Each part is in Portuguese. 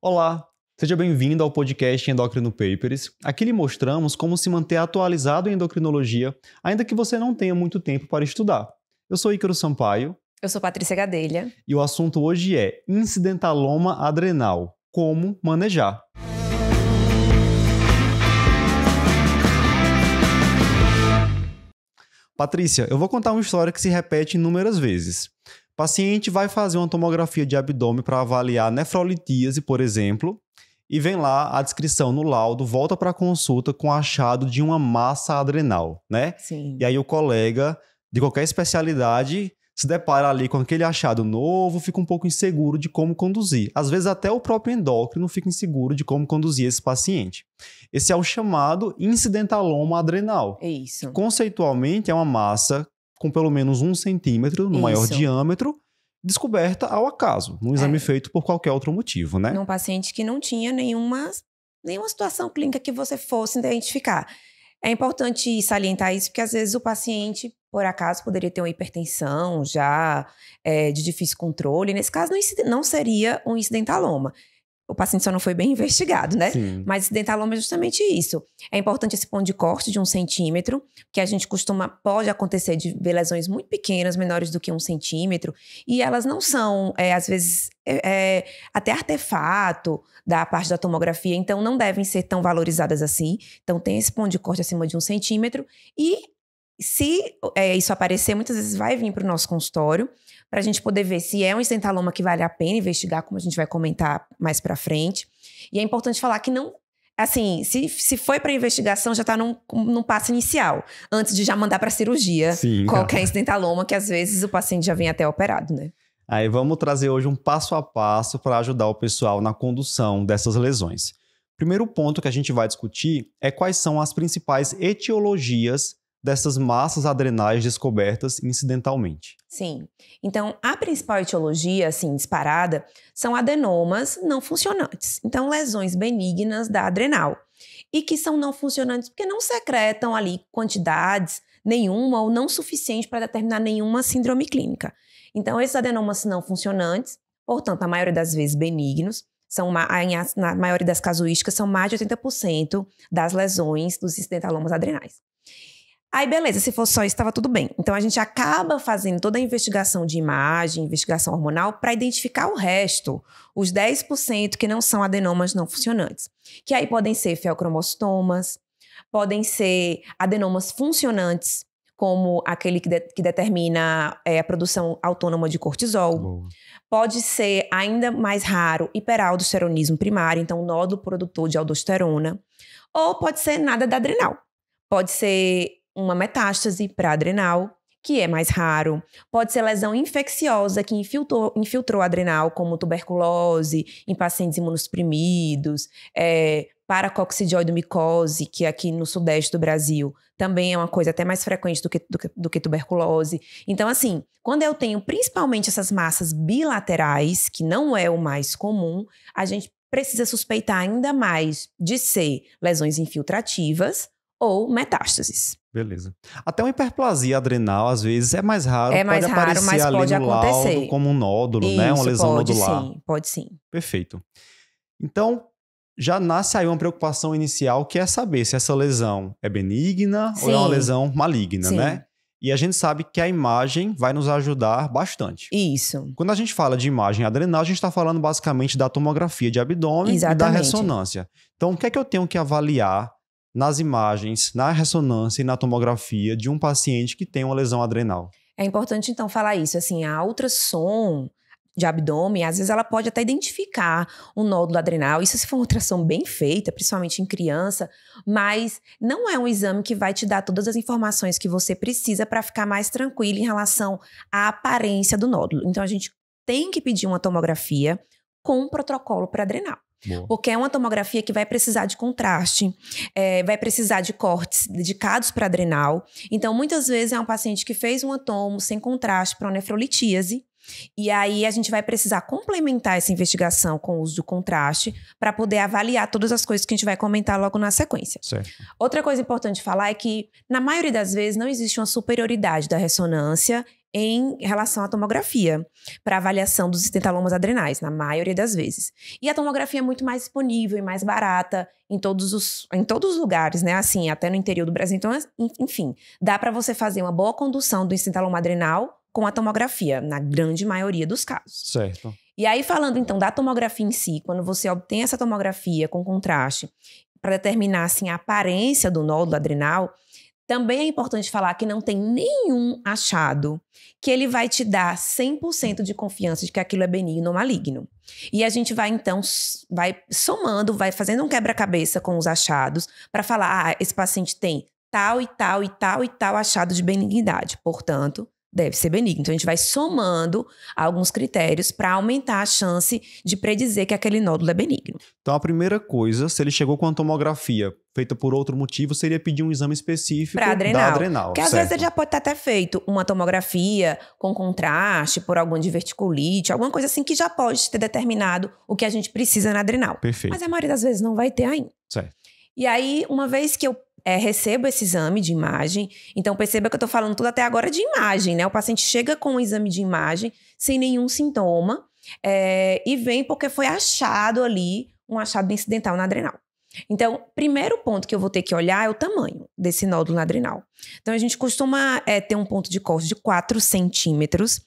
Olá, seja bem-vindo ao podcast Endocrino Papers. Aqui lhe mostramos como se manter atualizado em endocrinologia, ainda que você não tenha muito tempo para estudar. Eu sou Ícaro Sampaio. Eu sou Patrícia Gadelha. E o assunto hoje é incidentaloma adrenal. Como manejar? Patrícia, eu vou contar uma história que se repete inúmeras vezes paciente vai fazer uma tomografia de abdômen para avaliar nefrolitíase, por exemplo, e vem lá a descrição no laudo, volta para a consulta com achado de uma massa adrenal, né? Sim. E aí o colega de qualquer especialidade se depara ali com aquele achado novo, fica um pouco inseguro de como conduzir. Às vezes até o próprio endócrino fica inseguro de como conduzir esse paciente. Esse é o chamado incidentaloma adrenal. É isso. Conceitualmente é uma massa com pelo menos um centímetro no Isso. maior diâmetro, descoberta ao acaso, num exame é. feito por qualquer outro motivo, né? Num paciente que não tinha nenhuma, nenhuma situação clínica que você fosse identificar. É importante salientar isso, porque às vezes o paciente, por acaso, poderia ter uma hipertensão já é, de difícil controle. Nesse caso, não, não seria um incidentaloma o paciente só não foi bem investigado, né? Sim. Mas dentaloma é justamente isso. É importante esse ponto de corte de um centímetro, que a gente costuma, pode acontecer de ver lesões muito pequenas, menores do que um centímetro, e elas não são, é, às vezes, é, é, até artefato da parte da tomografia, então não devem ser tão valorizadas assim. Então tem esse ponto de corte acima de um centímetro, e se é, isso aparecer, muitas vezes vai vir para o nosso consultório para a gente poder ver se é um estentaloma que vale a pena investigar, como a gente vai comentar mais para frente. E é importante falar que não assim, se, se foi para investigação, já está num, num passo inicial, antes de já mandar para cirurgia Sim, então. qualquer incidentaloma, que às vezes o paciente já vem até operado, né? Aí vamos trazer hoje um passo a passo para ajudar o pessoal na condução dessas lesões. Primeiro ponto que a gente vai discutir é quais são as principais etiologias dessas massas adrenais descobertas incidentalmente. Sim. Então, a principal etiologia, assim, disparada, são adenomas não funcionantes. Então, lesões benignas da adrenal. E que são não funcionantes porque não secretam ali quantidades nenhuma ou não suficiente para determinar nenhuma síndrome clínica. Então, esses adenomas não funcionantes, portanto, a maioria das vezes benignos, são na maioria das casuísticas, são mais de 80% das lesões dos incidentalomas adrenais. Aí, beleza, se fosse só isso, estava tudo bem. Então, a gente acaba fazendo toda a investigação de imagem, investigação hormonal, para identificar o resto, os 10% que não são adenomas não funcionantes. Que aí podem ser feocromostomas, podem ser adenomas funcionantes, como aquele que, de, que determina é, a produção autônoma de cortisol. Bom. Pode ser ainda mais raro hiperaldosteronismo primário, então nódulo produtor de aldosterona. Ou pode ser nada da adrenal. Pode ser uma metástase para adrenal, que é mais raro. Pode ser lesão infecciosa que infiltrou, infiltrou adrenal, como tuberculose, em pacientes imunossuprimidos, é, paracoccidioidomicose, que é aqui no sudeste do Brasil também é uma coisa até mais frequente do que, do, do que tuberculose. Então, assim, quando eu tenho principalmente essas massas bilaterais, que não é o mais comum, a gente precisa suspeitar ainda mais de ser lesões infiltrativas, ou metástases. Beleza. Até uma hiperplasia adrenal, às vezes, é mais raro. É mais pode raro, mas pode acontecer. Laudo, como um nódulo, Isso, né? Uma lesão pode, nodular. Pode sim, pode sim. Perfeito. Então, já nasce aí uma preocupação inicial que é saber se essa lesão é benigna sim. ou é uma lesão maligna, né? sim. né? E a gente sabe que a imagem vai nos ajudar bastante. Isso. Quando a gente fala de imagem adrenal, a gente está falando basicamente da tomografia de abdômen Exatamente. e da ressonância. Então, o que é que eu tenho que avaliar nas imagens, na ressonância e na tomografia de um paciente que tem uma lesão adrenal. É importante então falar isso, assim, a ultrassom de abdômen, às vezes ela pode até identificar um nódulo adrenal, isso se for uma ultrassom bem feita, principalmente em criança, mas não é um exame que vai te dar todas as informações que você precisa para ficar mais tranquilo em relação à aparência do nódulo. Então a gente tem que pedir uma tomografia com um protocolo para adrenal. Boa. Porque é uma tomografia que vai precisar de contraste, é, vai precisar de cortes dedicados para adrenal. Então, muitas vezes é um paciente que fez um atomo sem contraste para nefrolitíase, e aí a gente vai precisar complementar essa investigação com o uso do contraste para poder avaliar todas as coisas que a gente vai comentar logo na sequência. Certo. Outra coisa importante falar é que na maioria das vezes não existe uma superioridade da ressonância em relação à tomografia, para avaliação dos estentalomas adrenais, na maioria das vezes. E a tomografia é muito mais disponível e mais barata em todos os, em todos os lugares, né? Assim, até no interior do Brasil. Então, enfim, dá para você fazer uma boa condução do estentaloma adrenal com a tomografia, na grande maioria dos casos. Certo. E aí, falando então da tomografia em si, quando você obtém essa tomografia com contraste para determinar assim, a aparência do nódulo adrenal, também é importante falar que não tem nenhum achado que ele vai te dar 100% de confiança de que aquilo é benigno ou maligno. E a gente vai então vai somando, vai fazendo um quebra-cabeça com os achados para falar, ah, esse paciente tem tal e tal e tal e tal achado de benignidade. Portanto, deve ser benigno. Então, a gente vai somando alguns critérios para aumentar a chance de predizer que aquele nódulo é benigno. Então, a primeira coisa, se ele chegou com a tomografia feita por outro motivo, seria pedir um exame específico para adrenal, adrenal. Que às vezes ele já pode ter até feito uma tomografia com contraste por alguma diverticulite, alguma coisa assim que já pode ter determinado o que a gente precisa na adrenal. Perfeito. Mas a maioria das vezes não vai ter ainda. Certo. E aí, uma vez que eu é, receba esse exame de imagem. Então, perceba que eu estou falando tudo até agora de imagem, né? O paciente chega com o exame de imagem sem nenhum sintoma é, e vem porque foi achado ali um achado incidental na adrenal. Então, primeiro ponto que eu vou ter que olhar é o tamanho desse nódulo adrenal. Então, a gente costuma é, ter um ponto de corte de 4 centímetros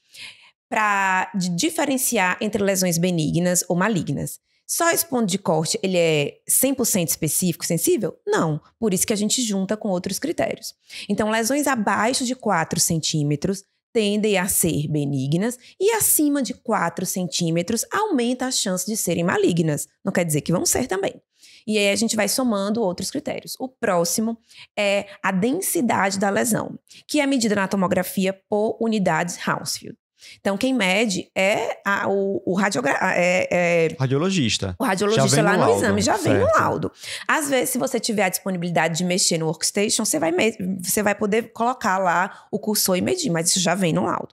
para diferenciar entre lesões benignas ou malignas. Só esse ponto de corte, ele é 100% específico, sensível? Não. Por isso que a gente junta com outros critérios. Então, lesões abaixo de 4 centímetros tendem a ser benignas e acima de 4 centímetros aumenta a chance de serem malignas. Não quer dizer que vão ser também. E aí a gente vai somando outros critérios. O próximo é a densidade da lesão, que é medida na tomografia por unidades Hounsfield. Então, quem mede é a, o, o radiogra é, é, radiologista. O radiologista lá no, exame já certo. vem no laudo. Às vezes, se você tiver a disponibilidade de mexer no workstation, você vai, você vai poder colocar lá o cursor e medir, mas isso já vem no laudo.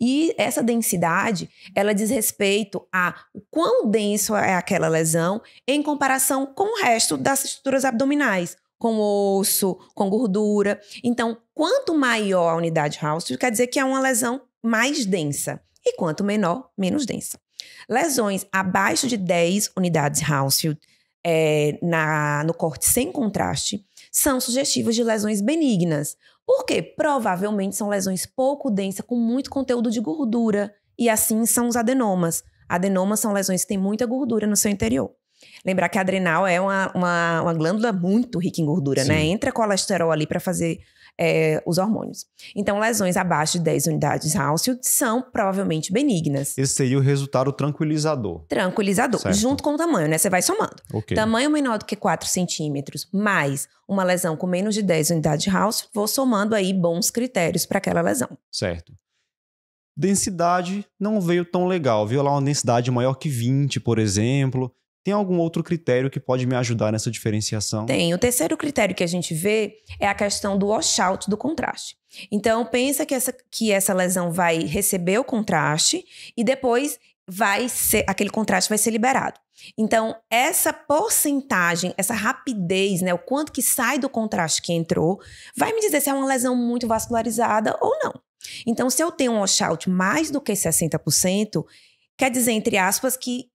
E essa densidade, ela diz respeito a quão denso é aquela lesão em comparação com o resto das estruturas abdominais, com osso, com gordura. Então, quanto maior a unidade House, quer dizer que é uma lesão mais densa. E quanto menor, menos densa. Lesões abaixo de 10 unidades Hounsfield é, na, no corte sem contraste são sugestivas de lesões benignas. Porque provavelmente são lesões pouco densas, com muito conteúdo de gordura. E assim são os adenomas. Adenomas são lesões que têm muita gordura no seu interior. Lembrar que a adrenal é uma, uma, uma glândula muito rica em gordura, né? Sim. né? Entra colesterol ali para fazer é, os hormônios. Então, lesões abaixo de 10 unidades Halcyon são provavelmente benignas. Esse seria o resultado tranquilizador. Tranquilizador, certo. junto com o tamanho, né? Você vai somando. Okay. Tamanho menor do que 4 centímetros, mais uma lesão com menos de 10 unidades Halcyon, vou somando aí bons critérios para aquela lesão. Certo densidade não veio tão legal, viu lá é uma densidade maior que 20, por exemplo, tem algum outro critério que pode me ajudar nessa diferenciação? Tem. O terceiro critério que a gente vê é a questão do washout, do contraste. Então, pensa que essa, que essa lesão vai receber o contraste e depois vai ser aquele contraste vai ser liberado. Então, essa porcentagem, essa rapidez, né, o quanto que sai do contraste que entrou, vai me dizer se é uma lesão muito vascularizada ou não. Então, se eu tenho um washout mais do que 60%, quer dizer, entre aspas, que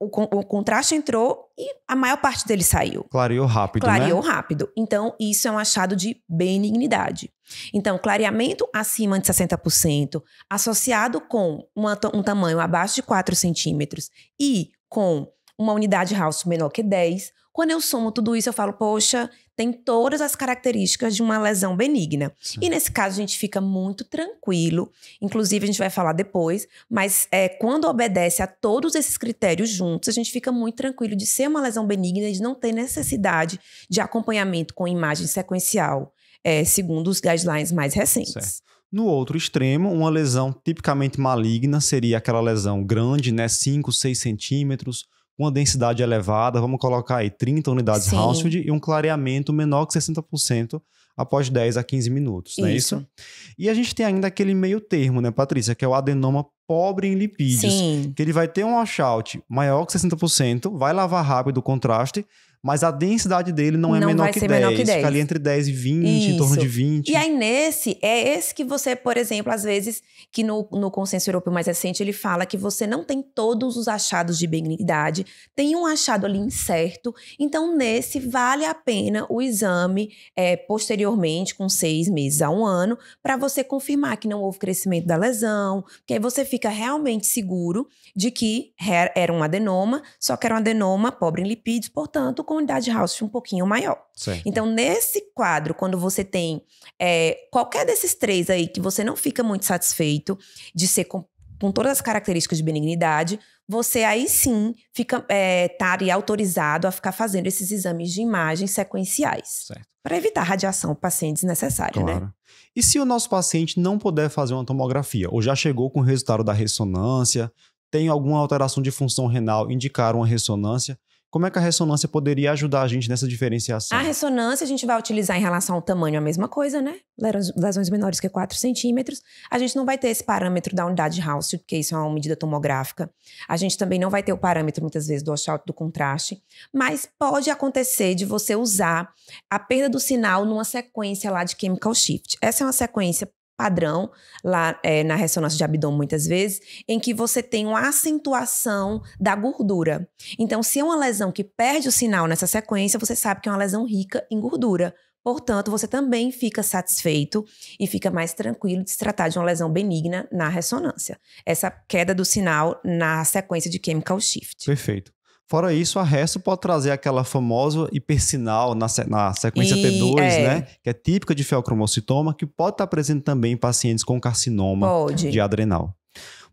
o, o, contraste entrou e a maior parte dele saiu. Clareou rápido, né? Clareou né? rápido. Então, isso é um achado de benignidade. Então, clareamento acima de 60%, associado com uma, um tamanho abaixo de 4 centímetros e com uma unidade house menor que 10, quando eu somo tudo isso, eu falo, poxa, tem todas as características de uma lesão benigna. Sim. E nesse caso, a gente fica muito tranquilo, inclusive a gente vai falar depois, mas é, quando obedece a todos esses critérios juntos, a gente fica muito tranquilo de ser uma lesão benigna e de não ter necessidade de acompanhamento com imagem sequencial, é, segundo os guidelines mais recentes. Certo. No outro extremo, uma lesão tipicamente maligna seria aquela lesão grande, né? 5, 6 centímetros, uma densidade elevada, vamos colocar aí 30 unidades Sim. Household e um clareamento menor que 60% após 10 a 15 minutos, não é isso? isso? E a gente tem ainda aquele meio termo, né, Patrícia, que é o adenoma pobre em lipídios, Sim. que ele vai ter um washout maior que 60%, vai lavar rápido o contraste mas a densidade dele não é não menor, que 10, menor que 10. Fica ali entre 10 e 20, Isso. em torno de 20. E aí, nesse, é esse que você, por exemplo, às vezes, que no, no consenso europeu mais recente, ele fala que você não tem todos os achados de benignidade, tem um achado ali incerto. Então, nesse, vale a pena o exame é, posteriormente, com seis meses a um ano, para você confirmar que não houve crescimento da lesão, que aí você fica realmente seguro de que era um adenoma, só que era um adenoma pobre em lipídios, portanto, comunidade house um pouquinho maior. Certo. Então, nesse quadro, quando você tem é, qualquer desses três aí que você não fica muito satisfeito de ser com, com todas as características de benignidade, você aí sim fica é, autorizado a ficar fazendo esses exames de imagens sequenciais. Para evitar radiação paciente desnecessária, né? claro. né? E se o nosso paciente não puder fazer uma tomografia, ou já chegou com o resultado da ressonância, tem alguma alteração de função renal, indicar uma ressonância, como é que a ressonância poderia ajudar a gente nessa diferenciação? A ressonância a gente vai utilizar em relação ao tamanho a mesma coisa, né? Lesões menores que 4 centímetros. A gente não vai ter esse parâmetro da unidade de House, porque isso é uma medida tomográfica. A gente também não vai ter o parâmetro, muitas vezes, do washout do contraste. Mas pode acontecer de você usar a perda do sinal numa sequência lá de chemical shift. Essa é uma sequência padrão lá é, na ressonância de abdômen muitas vezes, em que você tem uma acentuação da gordura. Então, se é uma lesão que perde o sinal nessa sequência, você sabe que é uma lesão rica em gordura. Portanto, você também fica satisfeito e fica mais tranquilo de se tratar de uma lesão benigna na ressonância. Essa queda do sinal na sequência de chemical shift. Perfeito. Fora isso, a resto pode trazer aquela famosa hipersinal na, na sequência e, T2, é. né? Que é típica de feocromocitoma, que pode estar tá presente também em pacientes com carcinoma pode. de adrenal.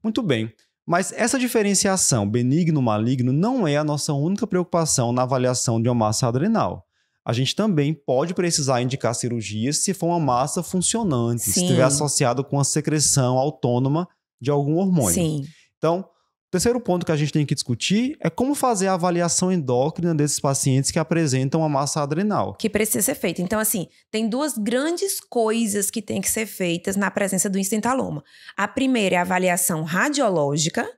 Muito bem. Mas essa diferenciação benigno-maligno não é a nossa única preocupação na avaliação de uma massa adrenal. A gente também pode precisar indicar cirurgias se for uma massa funcionante, Sim. se estiver associado com a secreção autônoma de algum hormônio. Sim. Então, o terceiro ponto que a gente tem que discutir é como fazer a avaliação endócrina desses pacientes que apresentam a massa adrenal. Que precisa ser feita. Então, assim, tem duas grandes coisas que têm que ser feitas na presença do instentaloma. A primeira é a avaliação radiológica,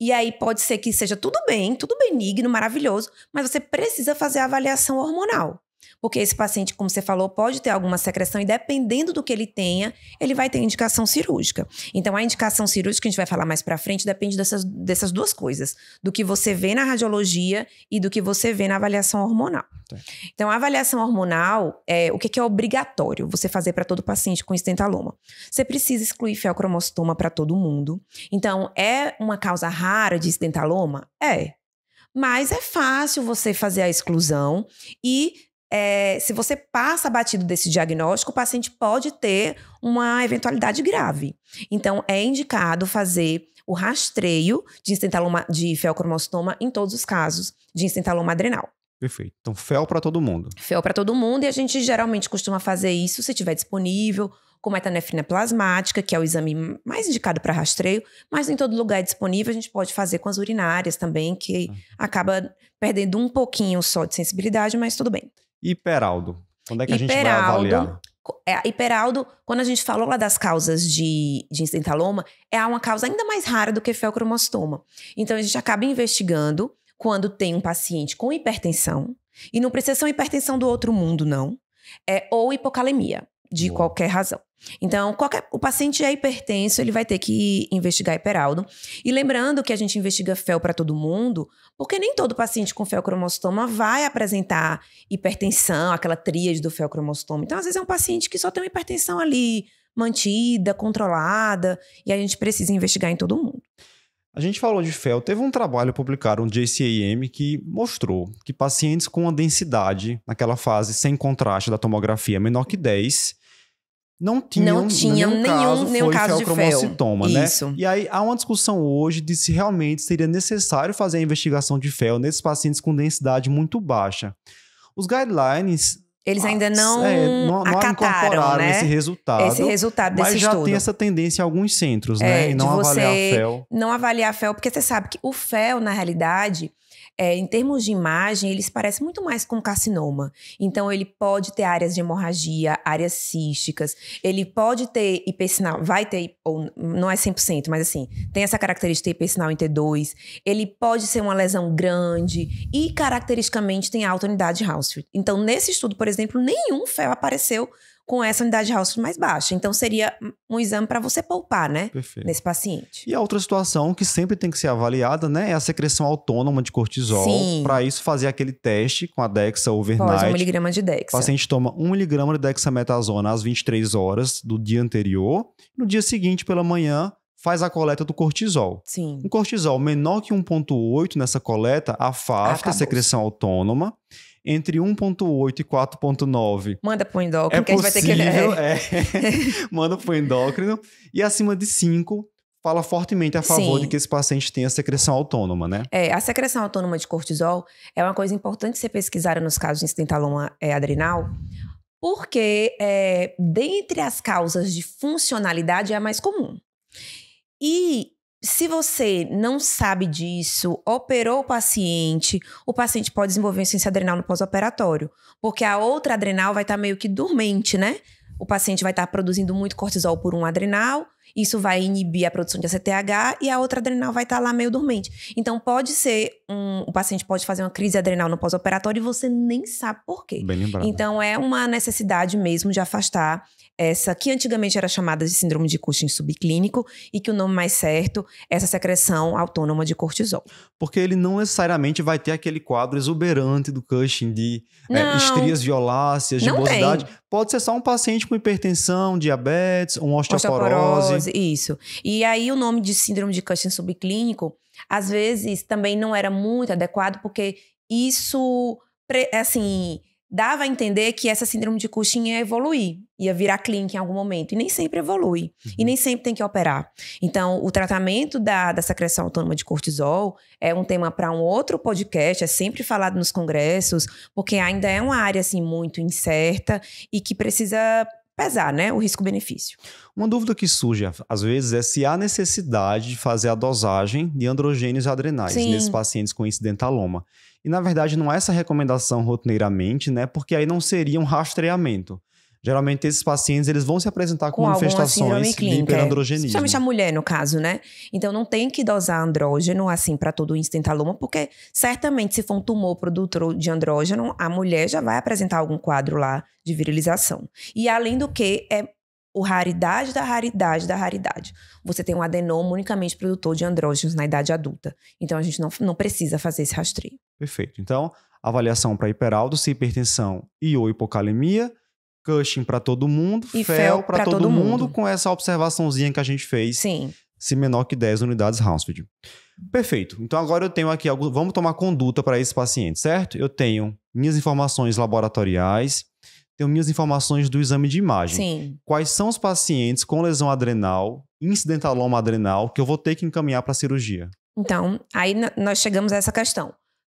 e aí pode ser que seja tudo bem, tudo benigno, maravilhoso, mas você precisa fazer a avaliação hormonal. Porque esse paciente, como você falou, pode ter alguma secreção e dependendo do que ele tenha, ele vai ter indicação cirúrgica. Então, a indicação cirúrgica, que a gente vai falar mais para frente, depende dessas, dessas duas coisas: do que você vê na radiologia e do que você vê na avaliação hormonal. Tá. Então, a avaliação hormonal, é o que, é obrigatório você fazer para todo paciente com estentaloma? Você precisa excluir fiocromostoma para todo mundo. Então, é uma causa rara de estentaloma? É. Mas é fácil você fazer a exclusão e é, se você passa batido desse diagnóstico, o paciente pode ter uma eventualidade grave. Então, é indicado fazer o rastreio de, incentaloma, de feocromocitoma em todos os casos de incentaloma adrenal. Perfeito. Então, fel para todo mundo. Fel para todo mundo, e a gente geralmente costuma fazer isso se tiver disponível, com metanefrina plasmática, que é o exame mais indicado para rastreio, mas em todo lugar é disponível, a gente pode fazer com as urinárias também, que uhum. acaba perdendo um pouquinho só de sensibilidade, mas tudo bem. Hiperaldo. Quando é que a gente vai avaliar? É, quando a gente falou lá das causas de, de incentaloma, é uma causa ainda mais rara do que feocromostoma. Então, a gente acaba investigando quando tem um paciente com hipertensão, e não precisa ser uma hipertensão do outro mundo, não, é, ou hipocalemia de qualquer razão. Então, qualquer, o paciente é hipertenso, ele vai ter que investigar hiperaldo. E lembrando que a gente investiga fel para todo mundo, porque nem todo paciente com felcromostoma vai apresentar hipertensão, aquela tríade do felcromostoma. Então, às vezes é um paciente que só tem uma hipertensão ali mantida, controlada, e a gente precisa investigar em todo mundo. A gente falou de fel, teve um trabalho publicado, no JCAM, que mostrou que pacientes com a densidade naquela fase sem contraste da tomografia menor que 10 não tinham, não tinham nenhum, caso, nenhum foi caso de fel. né? Isso. E aí há uma discussão hoje de se realmente seria necessário fazer a investigação de fel nesses pacientes com densidade muito baixa. Os guidelines eles ainda ah, não, é, não, não acataram, né? esse resultado. Esse resultado desse mas já estudo. tem essa tendência em alguns centros, é, né? E não avaliar a FEL. Não avaliar a FEL, porque você sabe que o FEL, na realidade, é, em termos de imagem, ele se parece muito mais com carcinoma. Então, ele pode ter áreas de hemorragia, áreas císticas, ele pode ter hipersinal, vai ter, ou não é 100%, mas assim, tem essa característica de hipersinal em T2, ele pode ser uma lesão grande e, caracteristicamente, tem alta unidade de Hausfeld. Então, nesse estudo, por exemplo, nenhum FEL apareceu com essa unidade de Hausdorff mais baixa. Então, seria um exame para você poupar, né? Perfeito. Nesse paciente. E a outra situação que sempre tem que ser avaliada, né? É a secreção autônoma de cortisol. Para isso, fazer aquele teste com a Dexa overnight. Pós 1 miligrama de Dexa. O paciente toma 1 miligrama de dexametasona às 23 horas do dia anterior. No dia seguinte, pela manhã, faz a coleta do cortisol. Sim. Um cortisol menor que 1.8 nessa coleta afasta Acabou. a secreção autônoma entre 1.8 e 4.9. Manda pro é endócrino, é que possível, a gente vai ter que... É. Manda pro endócrino. E acima de 5, fala fortemente a favor Sim. de que esse paciente tenha secreção autônoma, né? É, a secreção autônoma de cortisol é uma coisa importante ser pesquisada nos casos de incidentaloma é, adrenal, porque é, dentre as causas de funcionalidade é a mais comum. E se você não sabe disso, operou o paciente, o paciente pode desenvolver insuficiência adrenal no pós-operatório, porque a outra adrenal vai estar tá meio que dormente, né? O paciente vai estar tá produzindo muito cortisol por um adrenal, isso vai inibir a produção de ACTH e a outra adrenal vai estar tá lá meio dormente. Então, pode ser um. O paciente pode fazer uma crise adrenal no pós-operatório e você nem sabe por quê. Bem lembrado. Então, é uma necessidade mesmo de afastar essa que antigamente era chamada de síndrome de Cushing subclínico e que o nome mais certo é essa secreção autônoma de cortisol. Porque ele não necessariamente vai ter aquele quadro exuberante do Cushing de é, estrias violáceas, de Pode ser só um paciente com hipertensão, diabetes, um osteoporose, osteoporose isso. E aí o nome de síndrome de Cushing subclínico, às vezes, também não era muito adequado, porque isso, assim, dava a entender que essa síndrome de Cushing ia evoluir, ia virar clínica em algum momento. E nem sempre evolui. Uhum. E nem sempre tem que operar. Então, o tratamento da, da secreção autônoma de cortisol é um tema para um outro podcast, é sempre falado nos congressos, porque ainda é uma área, assim, muito incerta e que precisa pesar, né? O risco-benefício. Uma dúvida que surge às vezes é se há necessidade de fazer a dosagem de androgênios adrenais Sim. nesses pacientes com incidentaloma. E na verdade não é essa recomendação rotineiramente, né? Porque aí não seria um rastreamento geralmente esses pacientes eles vão se apresentar com, com manifestações de é. hiperandrogenismo. Principalmente a mulher, no caso, né? Então não tem que dosar andrógeno assim para todo o instantaloma, porque certamente se for um tumor produtor de andrógeno, a mulher já vai apresentar algum quadro lá de virilização. E além do que, é o raridade da raridade da raridade. Você tem um adenoma unicamente produtor de andrógenos na idade adulta. Então a gente não, não precisa fazer esse rastreio. Perfeito. Então, avaliação para hiperaldo, hipertensão e ou hipocalemia Cushing para todo mundo, e Fel para todo, todo mundo, com essa observaçãozinha que a gente fez. Sim. Se menor que 10 unidades Hounsfield. Perfeito. Então agora eu tenho aqui alguns. Vamos tomar conduta para esse paciente, certo? Eu tenho minhas informações laboratoriais, tenho minhas informações do exame de imagem. Sim. Quais são os pacientes com lesão adrenal, incidentaloma adrenal, que eu vou ter que encaminhar para cirurgia? Então, aí nós chegamos a essa questão.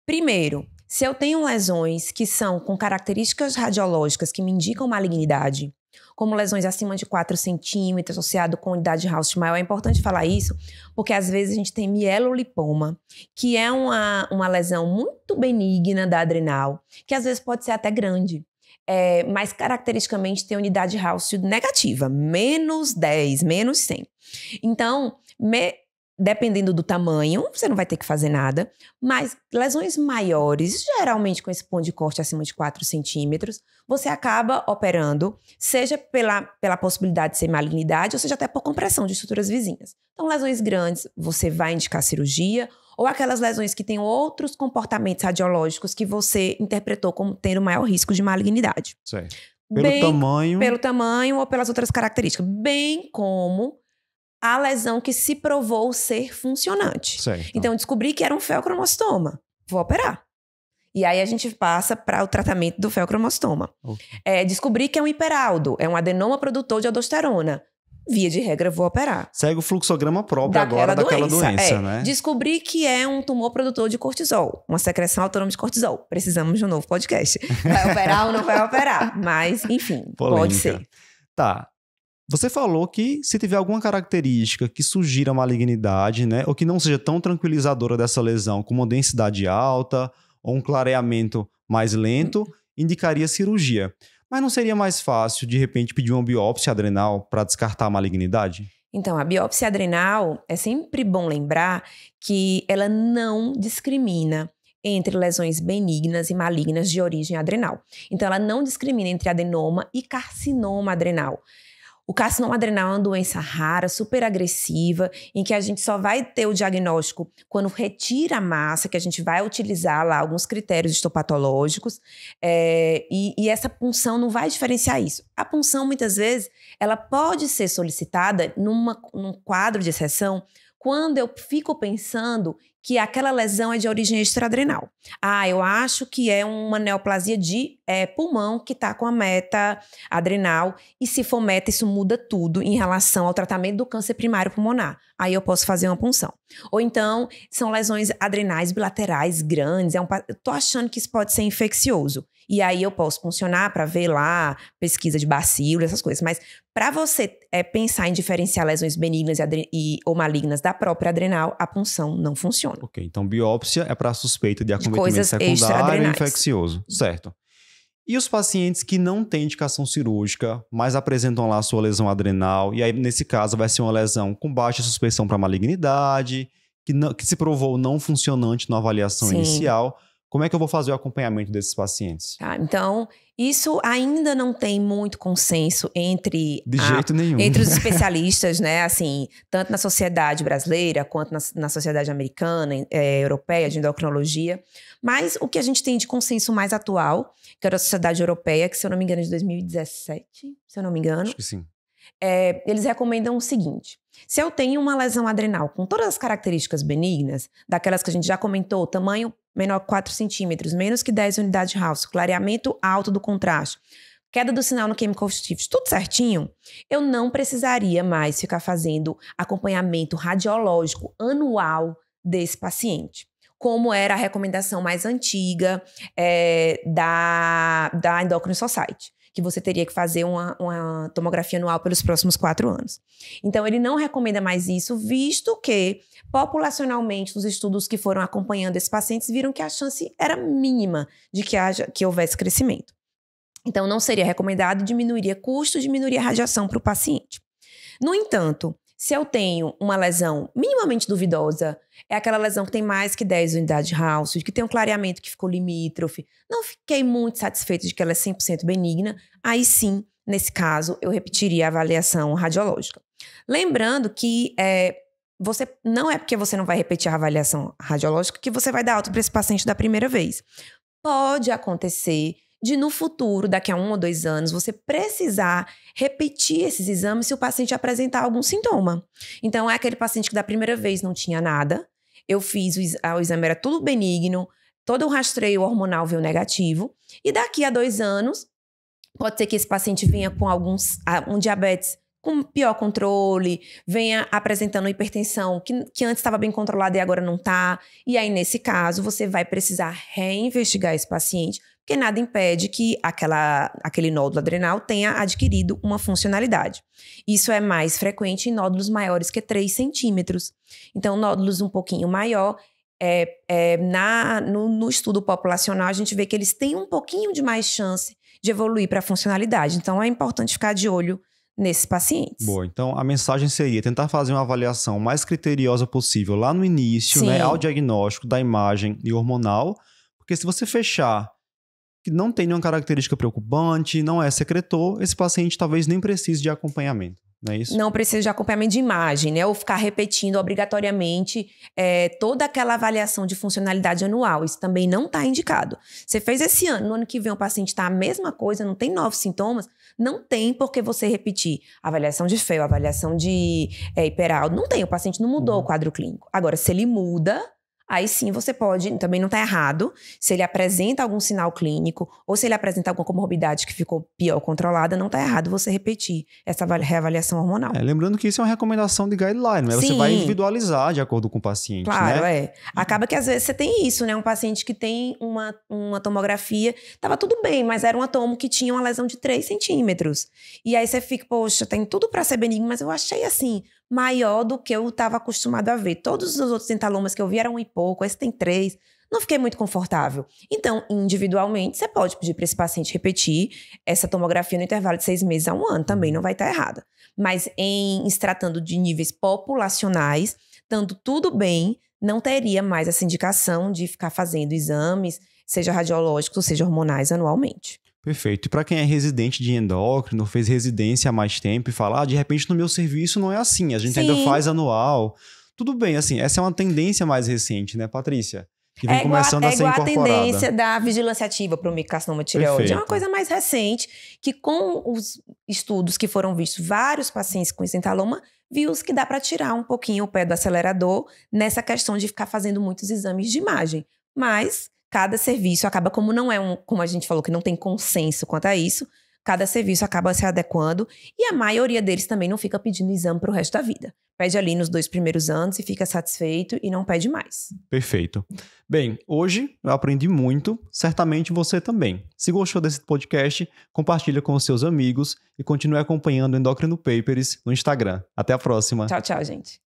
Primeiro, se eu tenho lesões que são com características radiológicas que me indicam malignidade, como lesões acima de 4 centímetros, associado com idade house maior. É importante falar isso, porque às vezes a gente tem mielolipoma, que é uma, uma lesão muito benigna da adrenal, que às vezes pode ser até grande. É, mas caracteristicamente tem unidade house negativa, menos 10, menos 100. Então, me, dependendo do tamanho, você não vai ter que fazer nada. Mas lesões maiores, geralmente com esse ponto de corte acima de 4 centímetros, você acaba operando, seja pela, pela possibilidade de ser malignidade, ou seja até por compressão de estruturas vizinhas. Então, lesões grandes, você vai indicar cirurgia, ou aquelas lesões que têm outros comportamentos radiológicos que você interpretou como tendo maior risco de malignidade. Certo. Pelo Bem, tamanho. Pelo tamanho ou pelas outras características. Bem como a lesão que se provou ser funcionante. Certo. Então, descobri que era um feocromostoma. Vou operar. E aí a gente passa para o tratamento do feocromostoma. É, descobri que é um hiperaldo, é um adenoma produtor de aldosterona. Via de regra, vou operar. Segue o fluxograma próprio daquela agora daquela doença, doença é. né? Descobri que é um tumor produtor de cortisol, uma secreção autônoma de cortisol. Precisamos de um novo podcast. Vai operar ou não vai operar? Mas, enfim, Polêmica. pode ser. Tá. Você falou que se tiver alguma característica que sugira malignidade, né, ou que não seja tão tranquilizadora dessa lesão, como uma densidade alta ou um clareamento mais lento, indicaria cirurgia. Mas não seria mais fácil, de repente, pedir uma biópsia adrenal para descartar a malignidade? Então, a biópsia adrenal é sempre bom lembrar que ela não discrimina entre lesões benignas e malignas de origem adrenal. Então, ela não discrimina entre adenoma e carcinoma adrenal. O carcinoma adrenal é uma doença rara, super agressiva, em que a gente só vai ter o diagnóstico quando retira a massa, que a gente vai utilizar lá alguns critérios histopatológicos, é, eh, e, e essa punção não vai diferenciar isso. A punção, muitas vezes, ela pode ser solicitada numa, num quadro de exceção quando eu fico pensando que aquela lesão é de origem extraadrenal. Ah, eu acho que é uma neoplasia de é, pulmão que está com a meta adrenal. E se for meta, isso muda tudo em relação ao tratamento do câncer primário pulmonar. Aí eu posso fazer uma punção. Ou então, são lesões adrenais bilaterais grandes. É um, eu tô achando que isso pode ser infeccioso. E aí eu posso funcionar para ver lá pesquisa de bacilo, essas coisas. Mas para você é, pensar em diferenciar lesões benignas e, e, ou malignas da própria adrenal, a punção não funciona. Ok, então biópsia é para suspeita de acometimento de secundário infeccioso, certo? E os pacientes que não têm indicação cirúrgica, mas apresentam lá a sua lesão adrenal, e aí nesse caso vai ser uma lesão com baixa suspeição para malignidade, que, não, que, se provou não funcionante na avaliação Sim. inicial, como é que eu vou fazer o acompanhamento desses pacientes? Ah, então, isso ainda não tem muito consenso entre de a, jeito nenhum. entre os especialistas, né? Assim, tanto na sociedade brasileira quanto na, na sociedade americana, é, europeia de endocrinologia. Mas o que a gente tem de consenso mais atual, que era a sociedade europeia, que se eu não me engano é de 2017, se eu não me engano. Acho que sim. É, eles recomendam o seguinte: se eu tenho uma lesão adrenal com todas as características benignas, daquelas que a gente já comentou, tamanho menor que 4 centímetros, menos que 10 unidades de Hauss, clareamento alto do contraste, queda do sinal no chemical shift, tudo certinho, eu não precisaria mais ficar fazendo acompanhamento radiológico anual desse paciente. Como era a recomendação mais antiga é, da, da Endocrine Society que você teria que fazer uma, uma tomografia anual pelos próximos quatro anos. Então, ele não recomenda mais isso, visto que, populacionalmente, os estudos que foram acompanhando esses pacientes viram que a chance era mínima de que, haja, que houvesse crescimento. Então, não seria recomendado, diminuiria custo, diminuiria radiação para o paciente. No entanto, se eu tenho uma lesão minimamente duvidosa, é aquela lesão que tem mais que 10 unidades de que tem um clareamento que ficou limítrofe, não fiquei muito satisfeito de que ela é 100% benigna, aí sim, nesse caso, eu repetiria a avaliação radiológica. Lembrando que é, você não é porque você não vai repetir a avaliação radiológica que você vai dar alta para esse paciente da primeira vez. Pode acontecer de no futuro, daqui a um ou dois anos, você precisar repetir esses exames se o paciente apresentar algum sintoma. Então, é aquele paciente que da primeira vez não tinha nada, eu fiz o, ah, exame, era tudo benigno, todo o rastreio hormonal veio negativo, e daqui a dois anos, pode ser que esse paciente venha com alguns, ah, um diabetes com pior controle, venha apresentando hipertensão que, que antes estava bem controlada e agora não está. E aí, nesse caso, você vai precisar reinvestigar esse paciente porque nada impede que aquela, aquele nódulo adrenal tenha adquirido uma funcionalidade. Isso é mais frequente em nódulos maiores que 3 centímetros. Então, nódulos um pouquinho maior, é, é, na, no, no estudo populacional, a gente vê que eles têm um pouquinho de mais chance de evoluir para a funcionalidade. Então, é importante ficar de olho nesses pacientes. Boa, então a mensagem seria tentar fazer uma avaliação mais criteriosa possível lá no início, né, Sim. né, ao diagnóstico da imagem e hormonal, porque se você fechar que não tem nenhuma característica preocupante, não é secretor, esse paciente talvez nem precise de acompanhamento. Não, é isso? não precisa de acompanhamento de imagem, né? Ou ficar repetindo obrigatoriamente é, toda aquela avaliação de funcionalidade anual. Isso também não está indicado. Você fez esse ano, no ano que vem o paciente está a mesma coisa, não tem novos sintomas, não tem por que você repetir avaliação de FEO, avaliação de é, hiperaldo. Não tem, o paciente não mudou uhum. o quadro clínico. Agora, se ele muda, aí sim você pode, também não está errado, se ele apresenta algum sinal clínico ou se ele apresenta alguma comorbidade que ficou pior controlada, não está errado você repetir essa reavaliação hormonal. É, lembrando que isso é uma recomendação de guideline, né? Você vai individualizar de acordo com o paciente, né? Claro, né? é. Uhum. Acaba que às vezes você tem isso, né? Um paciente que tem uma, uma tomografia, tava tudo bem, mas era um atomo que tinha uma lesão de 3 centímetros. E aí você fica, poxa, tem tudo para ser benigno, mas eu achei assim, maior do que eu estava acostumado a ver. Todos os outros entalomas que eu vi eram um e pouco, esse tem três. Não fiquei muito confortável. Então, individualmente, você pode pedir para esse paciente repetir essa tomografia no intervalo de seis meses a um ano, também não vai estar tá errada. Mas em se tratando de níveis populacionais, estando tudo bem, não teria mais essa indicação de ficar fazendo exames, seja radiológicos, seja hormonais, anualmente. Perfeito. E para quem é residente de endócrino, fez residência há mais tempo e fala, ah, de repente no meu serviço não é assim, a gente Sim. ainda faz anual. Tudo bem, assim, essa é uma tendência mais recente, né, Patrícia? Que vem é igual, começando é a ser incorporada. É igual a tendência da vigilância ativa para o microcarcinoma tireoide. É uma coisa mais recente, que com os estudos que foram vistos, vários pacientes com esentaloma, viu-se que dá para tirar um pouquinho o pé do acelerador nessa questão de ficar fazendo muitos exames de imagem. Mas cada serviço acaba, como não é um, como a gente falou, que não tem consenso quanto a isso, cada serviço acaba se adequando e a maioria deles também não fica pedindo exame para o resto da vida. Pede ali nos dois primeiros anos e fica satisfeito e não pede mais. Perfeito. Bem, hoje eu aprendi muito, certamente você também. Se gostou desse podcast, compartilha com os seus amigos e continue acompanhando o Endocrino Papers no Instagram. Até a próxima. Tchau, tchau, gente.